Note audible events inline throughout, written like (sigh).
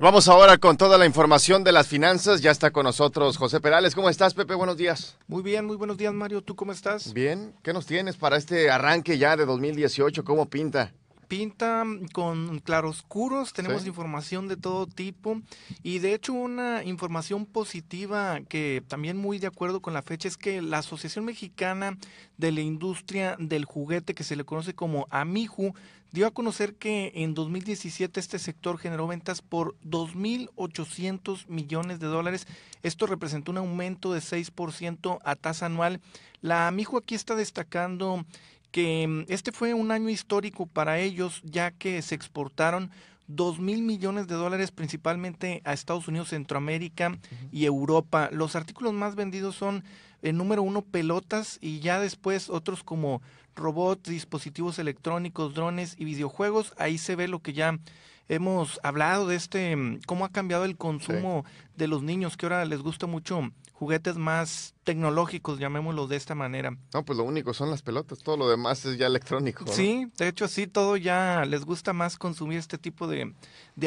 Vamos ahora con toda la información de las finanzas. Ya está con nosotros José Perales. ¿Cómo estás, Pepe? Buenos días. Muy bien, muy buenos días, Mario. ¿Tú cómo estás? Bien. ¿Qué nos tienes para este arranque ya de 2018? ¿Cómo pinta? pinta con claroscuros, tenemos información de todo tipo y de hecho una información positiva que también muy de acuerdo con la fecha es que la Asociación Mexicana de la Industria del Juguete que se le conoce como AMIJU dio a conocer que en 2017 este sector generó ventas por 2.800 millones de dólares. Esto representó un aumento de 6% a tasa anual. La AMIJU aquí está destacando que mm, este fue un año histórico para ellos, ya que se exportaron 2 mil millones de dólares principalmente a Estados Unidos, Centroamérica y Europa. Los artículos más vendidos son el eh, número uno pelotas y ya después otros como robots, dispositivos electrónicos, drones y videojuegos. Ahí se ve lo que ya hemos hablado de este, mm, cómo ha cambiado el consumo de los niños, que ahora les gusta mucho juguetes más tecnológicos, llamémoslo de esta manera. No, pues lo único son las pelotas, todo lo demás es ya electrónico. Sí, de hecho sí, todo ya les gusta más consumir este tipo de,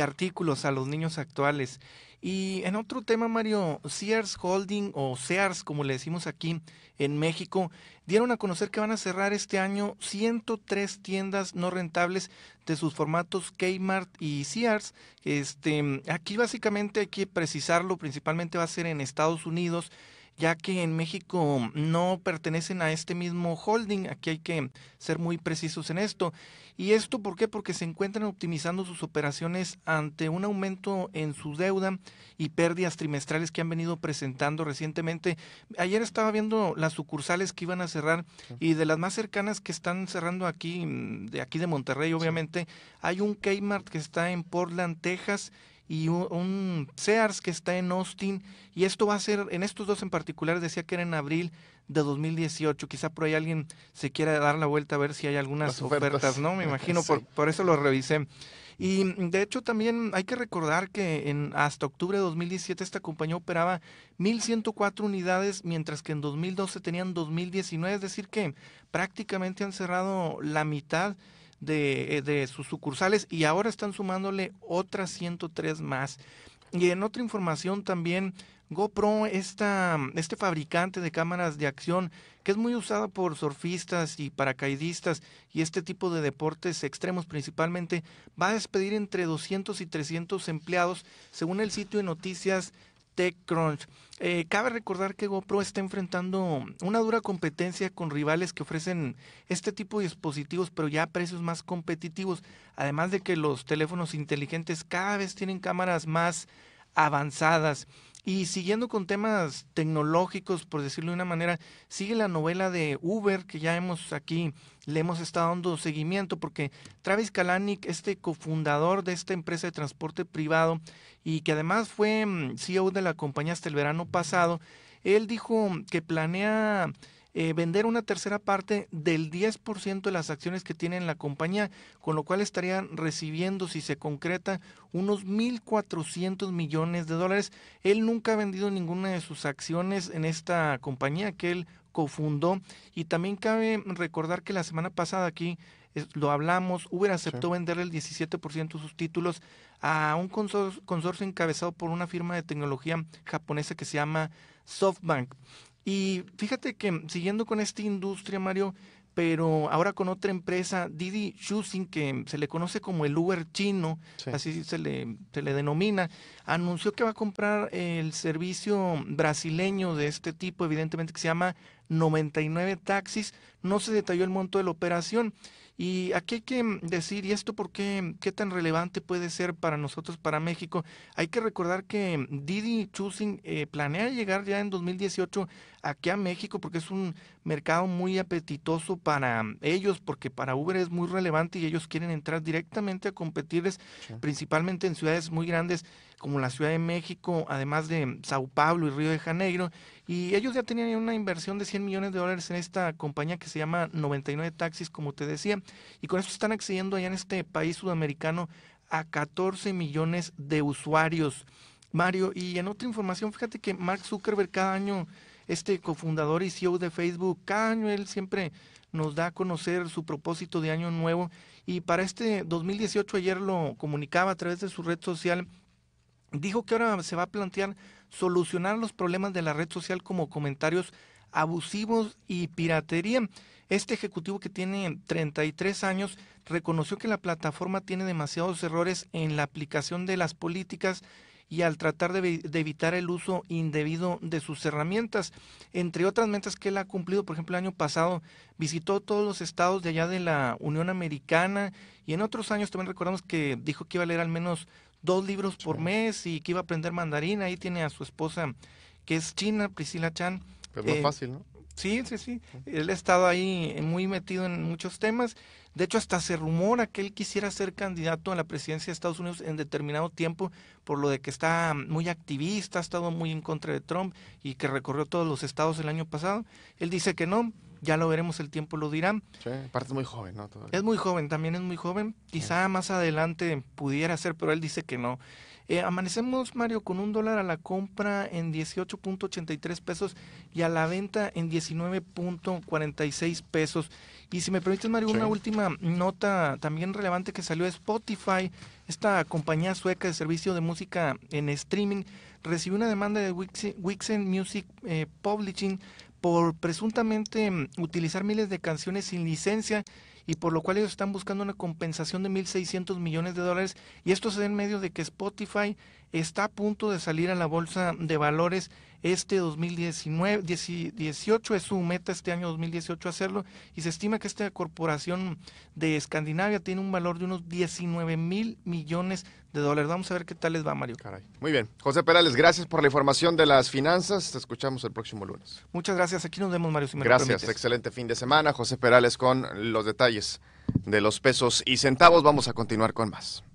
artículos a los niños actuales. Y en otro tema, Mario, Sears Holding o Sears, como le decimos aquí en México, dieron a conocer que van a cerrar este año 103 tiendas no rentables de sus formatos Kmart y Sears. Este, aquí básicamente hay que precisarlo, principalmente va a ser en Estados Unidos ya que en México no pertenecen a este mismo holding. Aquí hay que ser muy precisos en esto. ¿Y esto por qué? Porque se encuentran optimizando sus operaciones ante un aumento en su deuda y pérdidas trimestrales que han venido presentando recientemente. Ayer estaba viendo las sucursales que iban a cerrar y de las más cercanas que están cerrando aquí, mm, de aquí de Monterrey, obviamente, hay un Kmart que está en Portland, Texas y un, Sears que está en Austin. Y esto va a ser, en estos dos en particular, decía que era en abril de 2018. Quizá por ahí alguien se quiera dar la vuelta a ver si hay algunas ofertas. ¿no? Me imagino, (laughs) por, por eso lo revisé. Y de hecho también hay que recordar que en, hasta octubre de 2017 esta compañía operaba 1.104 unidades, mientras que en 2012 tenían 2.019, es decir que prácticamente han cerrado la mitad eh, de, sus sucursales y ahora están sumándole otras 103 más. Y en otra información también, GoPro, este fabricante de cámaras de acción que es muy usada por surfistas y paracaidistas y este tipo de deportes extremos principalmente, va a despedir entre 200 y 300 empleados, según el sitio de noticias TechCrunch. Eh, cabe recordar que GoPro está enfrentando una dura competencia con rivales que ofrecen este tipo de dispositivos, pero ya a precios más competitivos. Además de que los teléfonos inteligentes cada vez tienen cámaras más avanzadas. Y siguiendo con temas tecnológicos, por decirlo de una manera, sigue la novela de Uber, que ya hemos aquí, le hemos estado dando seguimiento, porque Travis Kalanick, este cofundador de esta empresa de transporte privado y que además fue mm, CEO de la compañía hasta el verano pasado, él dijo que planea eh, vender una tercera parte del 10% de las acciones que tiene en la compañía, con lo cual estarían recibiendo, si se concreta, unos 1.400 millones de dólares. Él nunca ha vendido ninguna de sus acciones en esta compañía que él cofundó. Y también cabe recordar que la semana pasada aquí lo hablamos, Uber aceptó vender venderle el 17% de sus títulos a un consorcio, encabezado por una firma de tecnología japonesa que se llama SoftBank. Y fíjate que siguiendo con esta industria, Mario, pero ahora con otra empresa, Didi Shusing, que se le conoce como el Uber chino, así se le, se le denomina, anunció que va a comprar el servicio brasileño de este tipo, evidentemente que se llama 99 taxis. No se detalló el monto de la operación. Y aquí hay que decir, ¿y esto por qué, qué tan relevante puede ser para nosotros, para México? Hay que recordar que Didi Choosing eh, planea llegar ya en 2018 aquí a México porque es un mercado muy apetitoso para ellos, porque para Uber es muy relevante y ellos quieren entrar directamente a competirles, principalmente en ciudades muy grandes como la Ciudad de México, además de Sao Paulo y Río de Janeiro, y ellos ya tenían una inversión de 100 millones de dólares en esta compañía que se llama 99 Taxis, como te decía, y con eso están accediendo allá en este país sudamericano a 14 millones de usuarios. Mario, y en otra información, fíjate que Mark Zuckerberg cada año, este cofundador y CEO de Facebook, cada año él siempre nos da a conocer su propósito de año nuevo y para este 2018 ayer lo comunicaba a través de su red social Dijo que ahora se va a plantear solucionar los problemas de la red social como comentarios abusivos y piratería. Este ejecutivo que tiene 33 años reconoció que la plataforma tiene demasiados errores en la aplicación de las políticas y al tratar de, evitar el uso indebido de sus herramientas. Entre otras metas que él ha cumplido, por ejemplo, el año pasado visitó todos los estados de allá de la Unión Americana y en otros años también recordamos que dijo que iba a leer al menos dos libros por mes y que iba a aprender mandarín. Ahí tiene a su esposa, que es china, Priscila Chan. Pero no es eh, fácil, ¿no? Sí, sí, sí. Él ha estado ahí eh, muy metido en muchos temas. De hecho, hasta se rumora que él quisiera ser candidato a la presidencia de Estados Unidos en determinado tiempo, por lo de que está muy activista, ha estado muy en contra de Trump y que recorrió todos los estados el año pasado. Él dice que no, ya lo veremos, el tiempo lo dirá. Sí, aparte es muy joven, ¿no? Es muy joven, también es muy joven. Quizá más adelante pudiera ser, pero él dice que no. Eh, amanecemos, Mario, con un dólar a la compra en 18.83 pesos y a la venta en 19.46 pesos. Y si me permites, Mario, una última nota también relevante que salió de Spotify, esta compañía sueca de servicio de música en streaming, recibió una demanda de Wixen Music eh, Publishing por presuntamente mm, utilizar miles de canciones sin licencia y por lo cual ellos están buscando una compensación de 1.600 millones de dólares y esto se da en medio de que Spotify está a punto de salir a la bolsa de valores este 2019, 18 es su meta este año 2018 hacerlo y se estima que esta corporación de Escandinavia tiene un valor de unos 19 mil millones de dólares. Vamos a ver qué tal les va, Mario. Caray. Muy bien. José Perales, gracias por la información de las finanzas. Te escuchamos el próximo lunes. Muchas gracias. Aquí nos vemos, Mario. Si gracias. Excelente fin de semana. José Perales con los detalles de los pesos y centavos. Vamos a continuar con más.